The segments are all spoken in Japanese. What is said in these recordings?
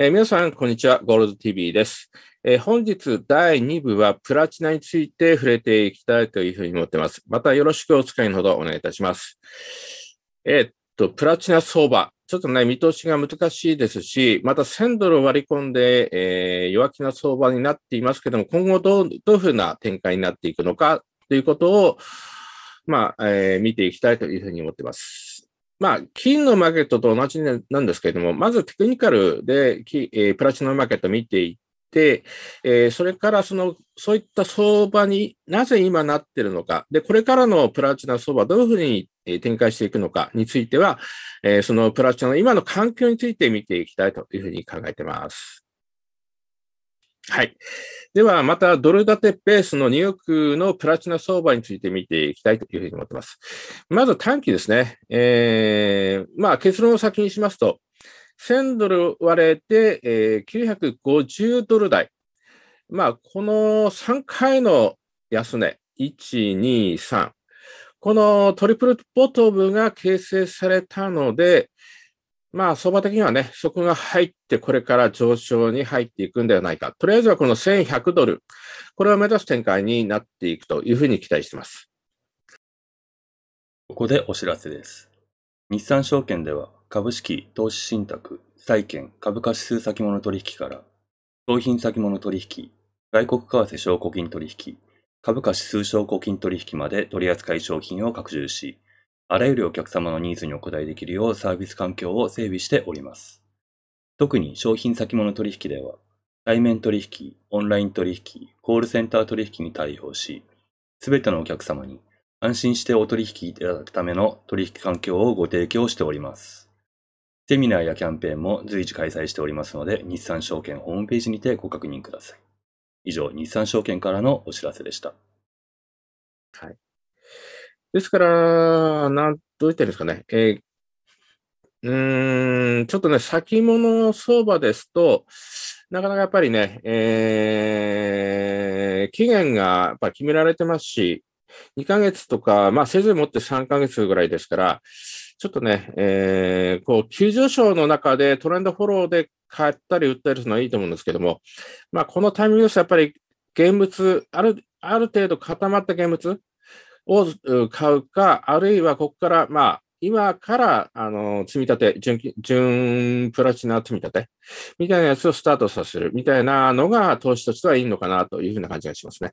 えー、皆さん、こんにちは。ゴールド TV です。えー、本日第2部はプラチナについて触れていきたいというふうに思っています。またよろしくお使いのほどお願いいたします。えー、っと、プラチナ相場。ちょっとね、見通しが難しいですし、また1000ドルを割り込んで、えー、弱気な相場になっていますけども、今後どうどういうふうな展開になっていくのかということを、まあ、えー、見ていきたいというふうに思っています。まあ、金のマーケットと同じなんですけれども、まずテクニカルで、えー、プラチナマーケット見ていって、えー、それからその、そういった相場になぜ今なってるのか、で、これからのプラチナ相場、どういうふうに展開していくのかについては、えー、そのプラチナの今の環境について見ていきたいというふうに考えています。はい。では、またドル建てベースのニューヨークのプラチナ相場について見ていきたいというふうに思っています。まず短期ですね。えー、まあ結論を先にしますと、1000ドル割れて、えー、950ドル台。まあこの3回の安値、1、2、3。このトリプルボトムが形成されたので、まあ、相場的にはね、そこが入って、これから上昇に入っていくんではないか。とりあえずはこの1100ドル、これを目指す展開になっていくというふうに期待しています。ここでお知らせです。日産証券では、株式、投資信託、債券、株価指数先物取引から、商品先物取引、外国為替証拠金取引、株価指数証拠金取引まで取扱い商品を拡充し、あらゆるお客様のニーズにお応えできるようサービス環境を整備しております。特に商品先物取引では、対面取引、オンライン取引、コールセンター取引に対応し、すべてのお客様に安心してお取引いただくための取引環境をご提供しております。セミナーやキャンペーンも随時開催しておりますので、日産証券ホームページにてご確認ください。以上、日産証券からのお知らせでした。はい。ですから、なん、どう言ってるんですかね。えー、うーん、ちょっとね、先物相場ですと、なかなかやっぱりね、えー、期限がやっぱ決められてますし、2ヶ月とか、まあ、せいぜい持って3ヶ月ぐらいですから、ちょっとね、えー、こう、急上昇の中でトレンドフォローで買ったり売ったりするのはいいと思うんですけども、まあ、このタイミングですと、やっぱり現物、ある、ある程度固まった現物、を買うか、あるいはここから、まあ、今から、あの、積み立て、純、純プラチナ積み立て、みたいなやつをスタートさせる、みたいなのが投資としてはいいのかなというふうな感じがしますね。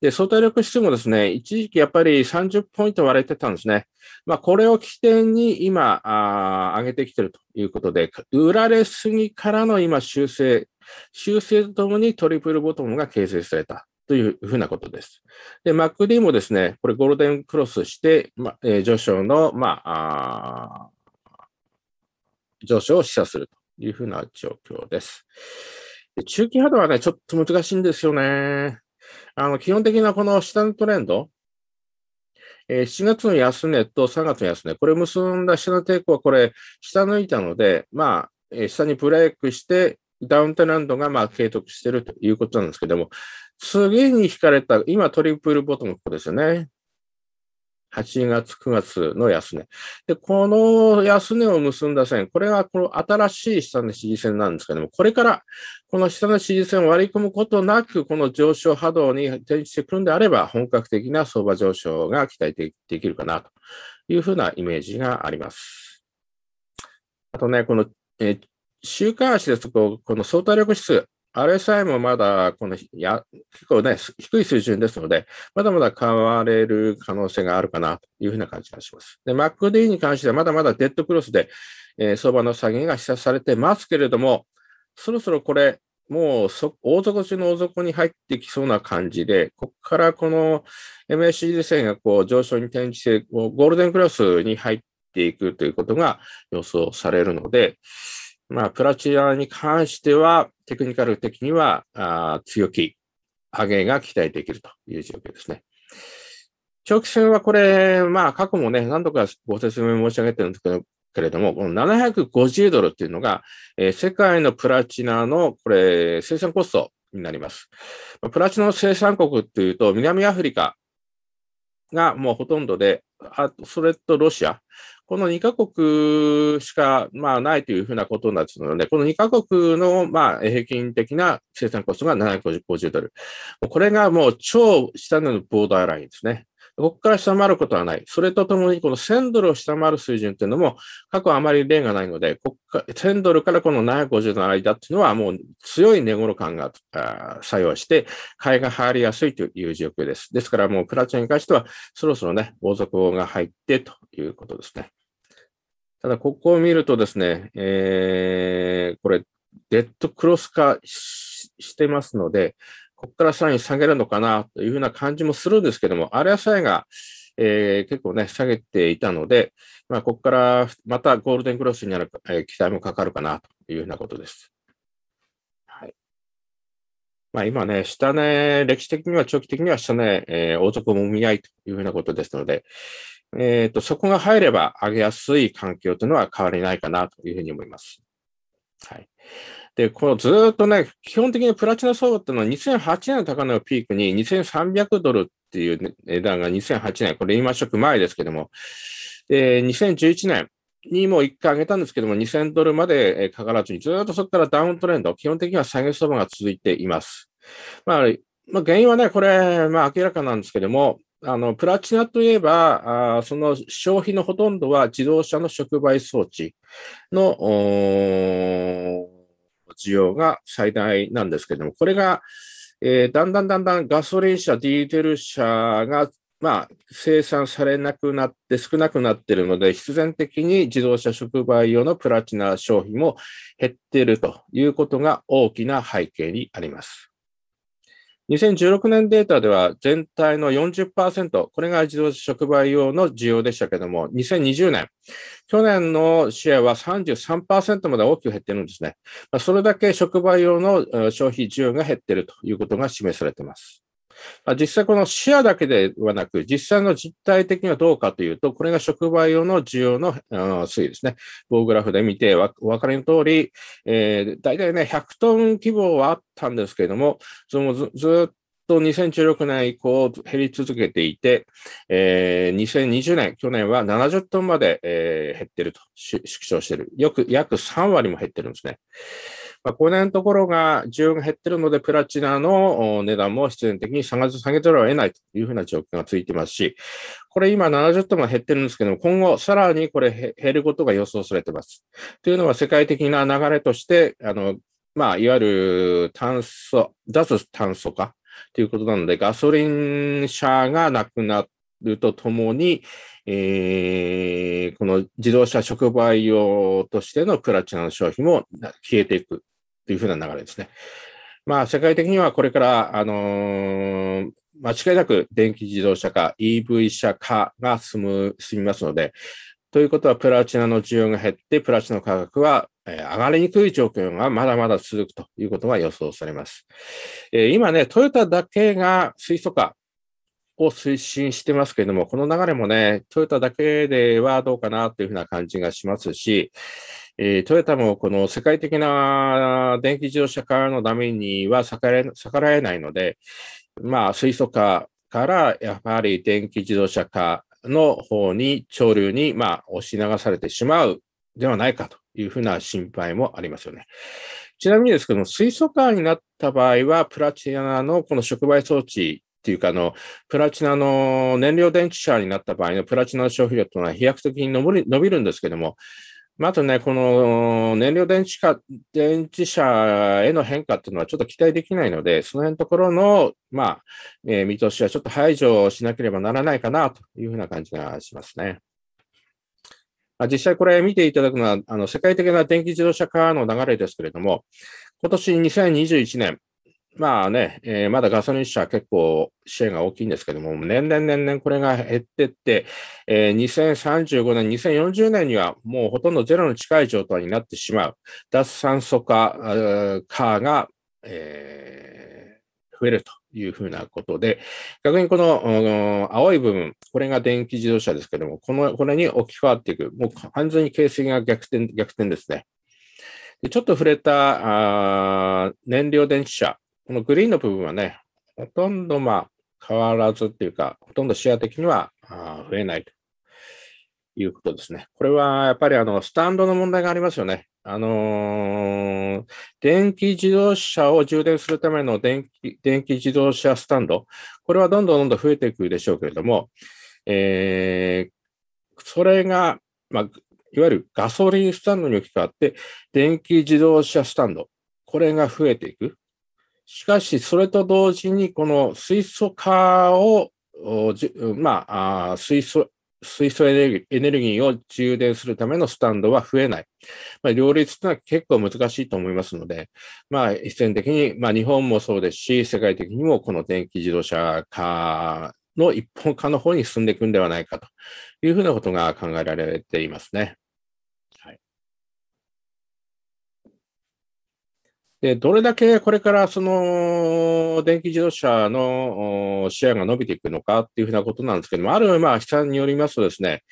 で、相対力指数もですね、一時期やっぱり30ポイント割れてたんですね。まあ、これを起点に今、あ上げてきてるということで、売られすぎからの今修正、修正とともにトリプルボトムが形成されたというふうなことです。で、ック c d もですね、これゴールデンクロスして、まえー、上昇の、まあ、あ上昇を示唆するというふうな状況です。中期波動はね、ちょっと難しいんですよね。あの、基本的なこの下のトレンド、えー、7月の安値と3月の安値、これ結んだ下の抵抗はこれ、下抜いたので、まあ、えー、下にブレイクして、ダウンテナンドがまあ継続しているということなんですけども、次に引かれた、今トリプルボトムここですよね。8月、9月の安値。で、この安値を結んだ線、これがこの新しい下の支持線なんですけども、これからこの下の支持線を割り込むことなく、この上昇波動に転じてくるんであれば、本格的な相場上昇が期待できるかなというふうなイメージがあります。あとね、この、え週刊足ですと、この相対力指数。RSI もまだこのや結構ね、低い水準ですので、まだまだ買われる可能性があるかなというふうな感じがします。で、MacD に関してはまだまだデッドクロスで、えー、相場の下げが示唆されてますけれども、そろそろこれ、もう大底中の大底に入ってきそうな感じで、ここからこの MACD 線がこう上昇に転じて、ゴールデンクロスに入っていくということが予想されるので、まあ、プラチナに関しては、テクニカル的には、あ強気、上げが期待できるという状況ですね。長期戦はこれ、まあ、過去もね、何度かご説明申し上げてるんですけど、けれども、この750ドルっていうのが、えー、世界のプラチナの、これ、生産コストになります。プラチナの生産国っていうと、南アフリカがもうほとんどで、あそれとロシア。この2カ国しか、まあ、ないというふうなことになってるので、この2カ国の、まあ、平均的な生産コストが750ドル。これがもう超下のボーダーラインですね。ここから下回ることはない。それとともに、この1000ドルを下回る水準っていうのも、過去あまり例がないので、1000ドルからこの750の間っていうのは、もう強い値頃感が作用して、買いが入りやすいという状況です。ですから、もうプラチナに関しては、そろそろね、王族が入ってということですね。ただ、ここを見るとですね、えー、これ、デッドクロス化してますので、ここからさらに下げるのかなというふうな感じもするんですけども、はさえが、えー、結構ね、下げていたので、まあ、ここからまたゴールデンクロスになる、えー、期待もかかるかなというふうなことです。まあ、今ね、下値、歴史的には長期的には下値、えー、王族もみ合いというふうなことですので、えっ、ー、と、そこが入れば上げやすい環境というのは変わりないかなというふうに思います。はい。で、このずっとね、基本的にプラチナ相場っていうのは2008年の高値をピークに2300ドルっていう値段が2008年、これ今ショック前ですけども、えー、2011年、にも1回上げたんですけども、2000ドルまでかからずに、ずっとそこからダウントレンド、基本的には下げ相場が続いています。まあ、まあ、原因はね、これ、まあ、明らかなんですけども、あのプラチナといえばあ、その消費のほとんどは自動車の触媒装置の需要が最大なんですけども、これが、えー、だんだんだんだんガソリン車、ディーゼル車が、まあ、生産されなくなって少なくなっているので、必然的に自動車触媒用のプラチナ消費も減っているということが大きな背景にあります。2016年データでは全体の40%、これが自動車触媒用の需要でしたけれども、2020年、去年のシェアは33%まで大きく減っているんですね。それだけ触媒用の消費需要が減っているということが示されています。まあ、実際この視野だけではなく、実際の実態的にはどうかというと、これが触媒用の需要の推移ですね。棒グラフで見てわ、お分かりの通り、えー、大体ね、100トン規模はあったんですけれども、そのずずっとと2016年以降減り続けていて、えー、2020年、去年は70トンまで、えー、減ってると、縮小してる。よく約3割も減ってるんですね。まあ、このところが需要が減ってるので、プラチナの値段も必然的に下げざるを得ないというふうな状況がついてますし、これ今70トンが減ってるんですけども、今後さらにこれ減ることが予想されてます。というのは世界的な流れとして、あの、まあ、いわゆる炭素、脱炭素化ということなので、ガソリン車がなくなるとともに、えー、この自動車触媒用としてのプラチナの消費も消えていくというふうな流れですね。まあ、世界的にはこれから、あのー、間違いなく電気自動車化、EV 車化が進む、進みますので、ということはプラチナの需要が減って、プラチナの価格は上がりにくい状況がまだまだ続くということが予想されます。今ね、トヨタだけが水素化を推進してますけれども、この流れもね、トヨタだけではどうかなというふうな感じがしますし、えー、トヨタもこの世界的な電気自動車化のためには逆らえないので、まあ、水素化からやはり電気自動車化の方に潮流に、まあ、押し流されてしまうではないかというふうな心配もありますよね。ちなみにですけども、水素化になった場合は、プラチナのこの触媒装置っていうかあの、プラチナの燃料電池車になった場合のプラチナの消費量というのは飛躍的に伸びるんですけども、まあ、あとね、この燃料電池化、電池車への変化っていうのはちょっと期待できないので、その辺のところの、まあ、えー、見通しはちょっと排除しなければならないかなというふうな感じがしますね。まあ、実際これ見ていただくのは、あの、世界的な電気自動車化の流れですけれども、今年2021年、まあね、えー、まだガソリン車は結構支援が大きいんですけども、年々年々これが減っていって、えー、2035年、2040年にはもうほとんどゼロに近い状態になってしまう。脱酸素化、化が、えー、増えるというふうなことで、逆にこの青い部分、これが電気自動車ですけども、このこれに置き換わっていく、もう完全に形勢が逆転逆転ですね。でちょっと触れたあ燃料電池車このグリーンの部分はね、ほとんどまあ変わらずっていうか、ほとんどシェア的には増えないということですね。これはやっぱりあのスタンドの問題がありますよね。あのー、電気自動車を充電するための電気電気自動車スタンド、これはどんどんどんどん増えていくでしょうけれども、えー、それが、まあ、いわゆるガソリンスタンドに置き換わって、電気自動車スタンド、これが増えていく。しかし、それと同時に、この水素化を、まあ、水素、水素エネルギーを充電するためのスタンドは増えない。まあ、両立というのは結構難しいと思いますので、まあ、必然的に、まあ、日本もそうですし、世界的にもこの電気自動車化の一本化の方に進んでいくんではないかというふうなことが考えられていますね。で、どれだけこれからその電気自動車のシェアが伸びていくのかっていうふうなことなんですけども、あるまあ試算によりますとですね、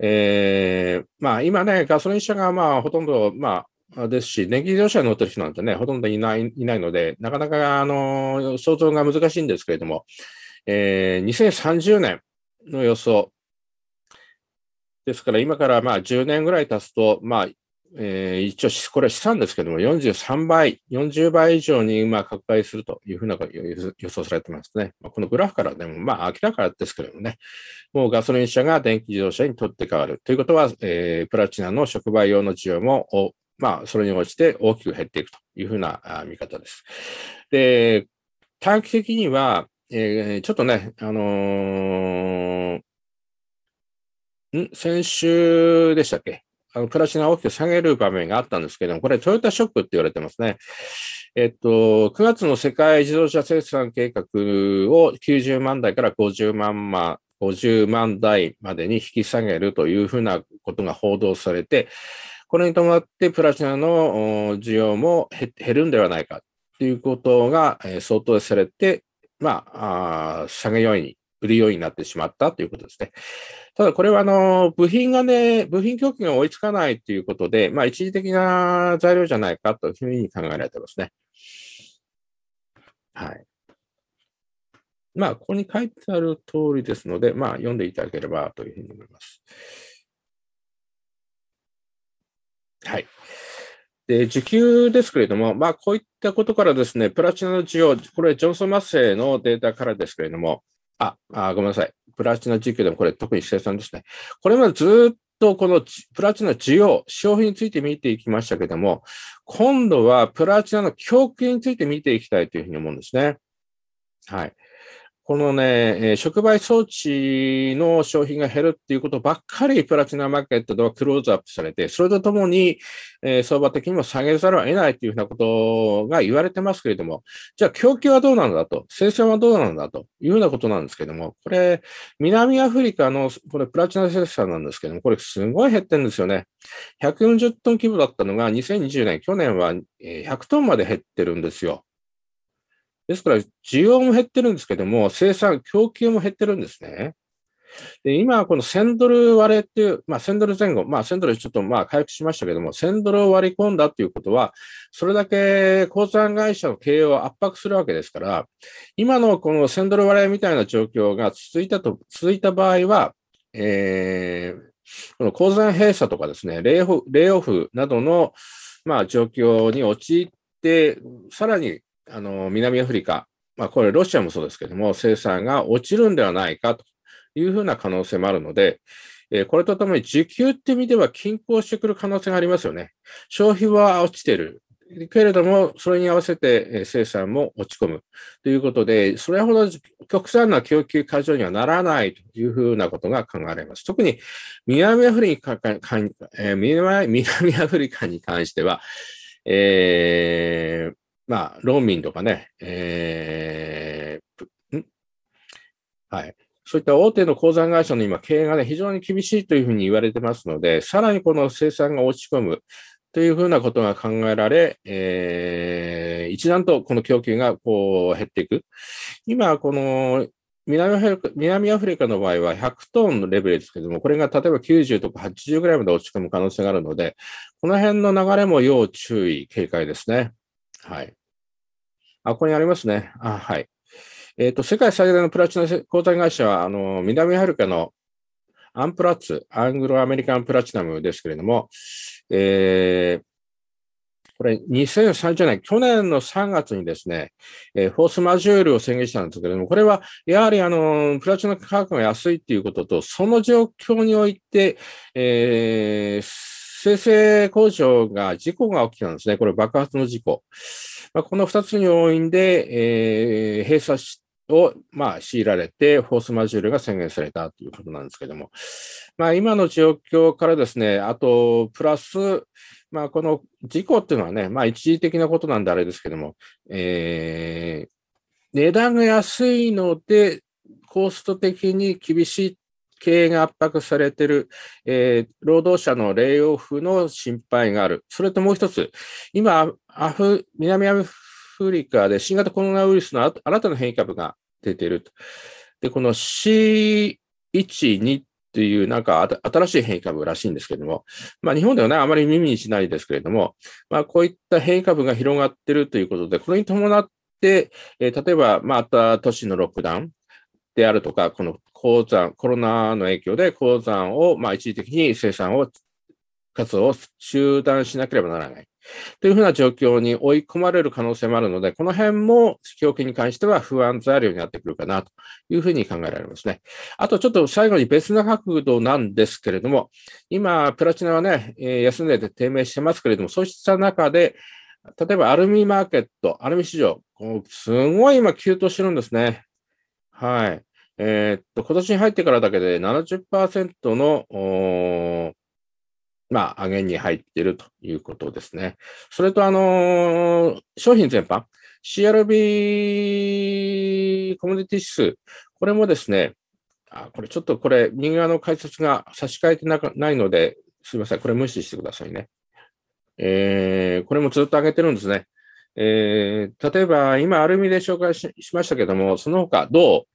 えー、まあ今ね、ガソリン車がまあほとんどまあですし、電気自動車に乗ってる人なんてね、ほとんどいないいないので、なかなかあの想像が難しいんですけれども、えー、2030年の予想、ですから今からまあ10年ぐらい経つと、まあ、えー、一応、これは試算ですけども、43倍、40倍以上にまあ拡大するというふうな予想されてますね。まあ、このグラフからでも、まあ、明らかですけどもね、もうガソリン車が電気自動車に取って変わるということは、えー、プラチナの触媒用の需要も、まあ、それに応じて大きく減っていくというふうな見方です。で、短期的には、えー、ちょっとね、あのー、先週でしたっけあの、暮らしが大きく下げる場面があったんですけども、これ、トヨタショックって言われてますね。えっと、9月の世界自動車生産計画を90万台から50万万、50万台までに引き下げるというふうなことが報道されて、これに伴ってプラチナの需要も減るんではないかということが想定されて、まあ、下げ要因に売るようになってしまったということですね。ただこれはあの、部品がね、部品供給が追いつかないということで、まあ一時的な材料じゃないかというふうに考えられてますね。はい。まあ、ここに書いてある通りですので、まあ、読んでいただければというふうに思います。はい。で、時給ですけれども、まあ、こういったことからですね、プラチナの需要、これ、ジョンソン・マッセイのデータからですけれども、あ、あごめんなさい。プラチナ需給でもこれ特に生産ですね。これまでずっとこのプラチナ需要、消費について見ていきましたけども、今度はプラチナの供給について見ていきたいというふうに思うんですね。はい。このね、触媒装置の商品が減るっていうことばっかりプラチナマーケットではクローズアップされて、それとともに、え相場的にも下げざるを得ないっていうふうなことが言われてますけれども、じゃあ供給はどうなんだと、生産はどうなんだというふうなことなんですけども、これ、南アフリカのこれプラチナ生産なんですけども、これすごい減ってるんですよね。140トン規模だったのが2020年、去年は100トンまで減ってるんですよ。ですから、需要も減ってるんですけども、生産、供給も減ってるんですね。で今、この1000ドル割れっていう、まあ、1000ドル前後、まあ、1000ドルちょっとまあ回復しましたけども、1000ドルを割り込んだということは、それだけ鉱山会社の経営を圧迫するわけですから、今のこの1000ドル割れみたいな状況が続いたと続いた場合は、えー、この鉱山閉鎖とかですね、レイオフなどの、まあ、状況に陥って、さらにあの南アフリカ、まあ、これロシアもそうですけども、生産が落ちるんではないかというふうな可能性もあるので、えこれとともに需給って意味では均衡してくる可能性がありますよね。消費は落ちてる。けれども、それに合わせて生産も落ち込むということで、それほど極端な供給過剰にはならないというふうなことが考えられます。特に南アフリカ南アフリカに関しては、えーまあ、ローミンとかね、えー、はい。そういった大手の鉱山会社の今、経営がね、非常に厳しいというふうに言われてますので、さらにこの生産が落ち込むというふうなことが考えられ、えー、一段とこの供給がこう減っていく。今、この南アフリカ南アフリカの場合は100トンのレベルですけども、これが例えば90とか80ぐらいまで落ち込む可能性があるので、この辺の流れも要注意、警戒ですね。はい。あ、ここにありますね。あはい。えっ、ー、と、世界最大のプラチナ鉱山会社は、あの、南アるかカのアンプラッツ、アングロアメリカンプラチナムですけれども、えー、これ2030年、去年の3月にですね、えー、フォースマジュールを宣言したんですけれども、これはやはりあの、プラチナ価格が安いっていうことと、その状況において、えー生成工場が事故が起きたんですね。これ爆発の事故。まあ、この2つに要因で、えー、閉鎖しを、まあ、強いられて、フォースマジュールが宣言されたということなんですけども、まあ、今の状況からですね、あと、プラス、まあ、この事故っていうのはね、まあ、一時的なことなんであれですけども、えー、値段が安いので、コスト的に厳しい経営が圧迫されている、えー、労働者のレイオフの心配がある。それともう一つ、今、アフ南アフリカで新型コロナウイルスの新たな変異株が出ていると。で、この C12 っていう、なんか新しい変異株らしいんですけれども、まあ、日本ではね、あまり耳にしないですけれども、まあ、こういった変異株が広がっているということで、これに伴って、えー、例えば、また都市のロックダウンであるとか、この鉱山、コロナの影響で鉱山を、まあ、一時的に生産を、活動を中断しなければならない。というふうな状況に追い込まれる可能性もあるので、この辺も供給に関しては不安材料になってくるかなというふうに考えられますね。あとちょっと最後に別の角度なんですけれども、今、プラチナはね、休んでて低迷してますけれども、そうした中で、例えばアルミマーケット、アルミ市場、すごい今急騰してるんですね。はい。えー、っと、今年に入ってからだけで70%の、まあ、上げに入っているということですね。それと、あのー、商品全般、CRB コミュニティ指数、これもですね、あこれちょっとこれ、右側の解説が差し替えてなないので、すみません、これ無視してくださいね。えー、これもずっと上げてるんですね。えー、例えば、今、アルミで紹介しましたけども、その他、銅、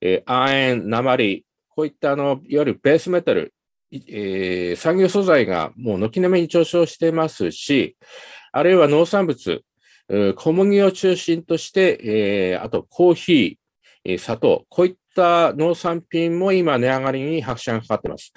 えー、亜鉛、鉛、こういったあの、いわゆるベースメタル、えー、産業素材がもう軒並みに上昇していますし、あるいは農産物、小麦を中心として、えー、あとコーヒー、砂糖、こういった農産品も今値上がりに拍車がかかっています。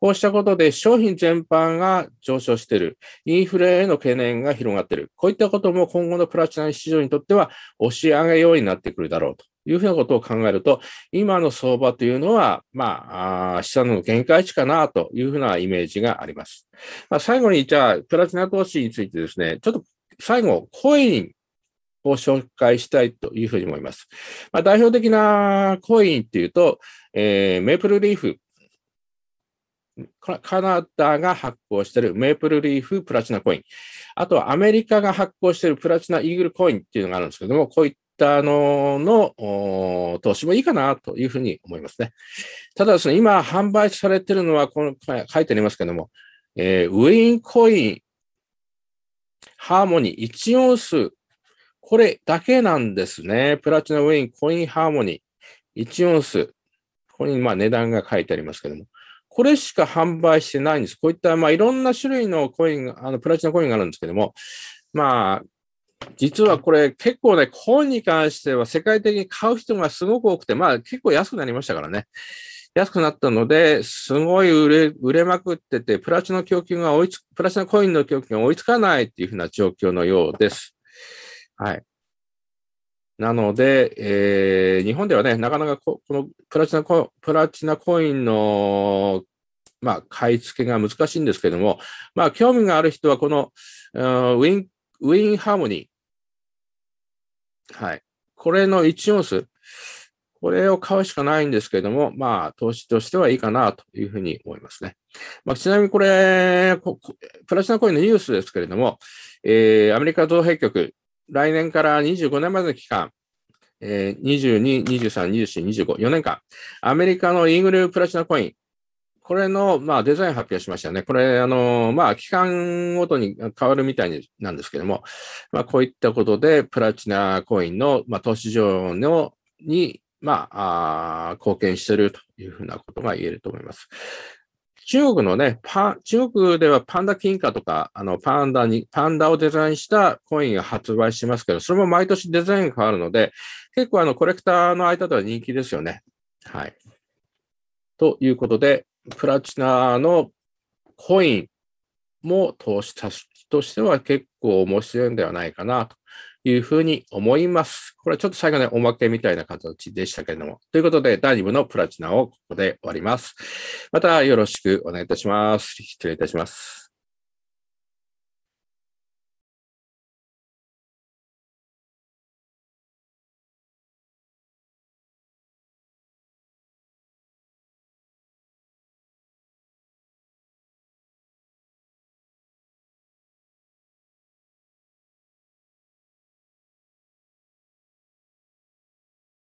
こうしたことで商品全般が上昇している、インフレへの懸念が広がっている、こういったことも今後のプラチナ市場にとっては押し上げようになってくるだろうというふうなことを考えると、今の相場というのは、まあ、資産の限界値かなというふうなイメージがあります。まあ、最後に、じゃあ、プラチナ投資についてですね、ちょっと最後、インを紹介したいというふうに思います。まあ、代表的なコインっていうと、えー、メープルリーフ。カナダが発行しているメープルリーフプラチナコイン。あとはアメリカが発行しているプラチナイーグルコインっていうのがあるんですけども、こういったのの投資もいいかなというふうに思いますね。ただですね、今販売されているのは、この書いてありますけども、えー、ウィーンコイン、ハーモニー1オンスこれだけなんですね。プラチナウェインコインハーモニー1オンス。ここにまあ値段が書いてありますけども。これしか販売してないんです。こういったまあいろんな種類のコイン、あのプラチナコインがあるんですけども、まあ、実はこれ結構ね、コインに関しては世界的に買う人がすごく多くて、まあ結構安くなりましたからね。安くなったので、すごい売れ、売れまくってて、プラチナ供給が追いつ、プラチナコインの供給が追いつかないっていうふうな状況のようです。はい。なので、えー、日本ではね、なかなかこのプラチナコプラチナコインの、まあ、買い付けが難しいんですけども、まあ、興味がある人は、この、うん、ウィン、ウィンハーモニー。はい。これの1オンス。これを買うしかないんですけども、まあ、投資としてはいいかなというふうに思いますね。まあ、ちなみにこれ、プラチナコインのニュースですけれども、えー、アメリカ造幣局、来年から25年までの期間、えー、22、23、24、25、4年間、アメリカのイーグルプラチナコイン、これの、まあ、デザイン発表しましたね。これ、あの、まあ、期間ごとに変わるみたいなんですけども、まあ、こういったことで、プラチナコインの、まあ、投資上のに、まあ、貢献しているというふうなことが言えると思います。中国のね、パ中国ではパンダ金貨とか、あのパンダに、パンダをデザインしたコインが発売しますけど、それも毎年デザインが変わるので、結構あのコレクターの間では人気ですよね。はい。ということで、プラチナのコインも投資としては結構面白いんではないかなというふうに思います。これはちょっと最後ね、おまけみたいな形でしたけれども。ということで、第2部のプラチナをここで終わります。またよろしくお願いいたします。失礼いたします。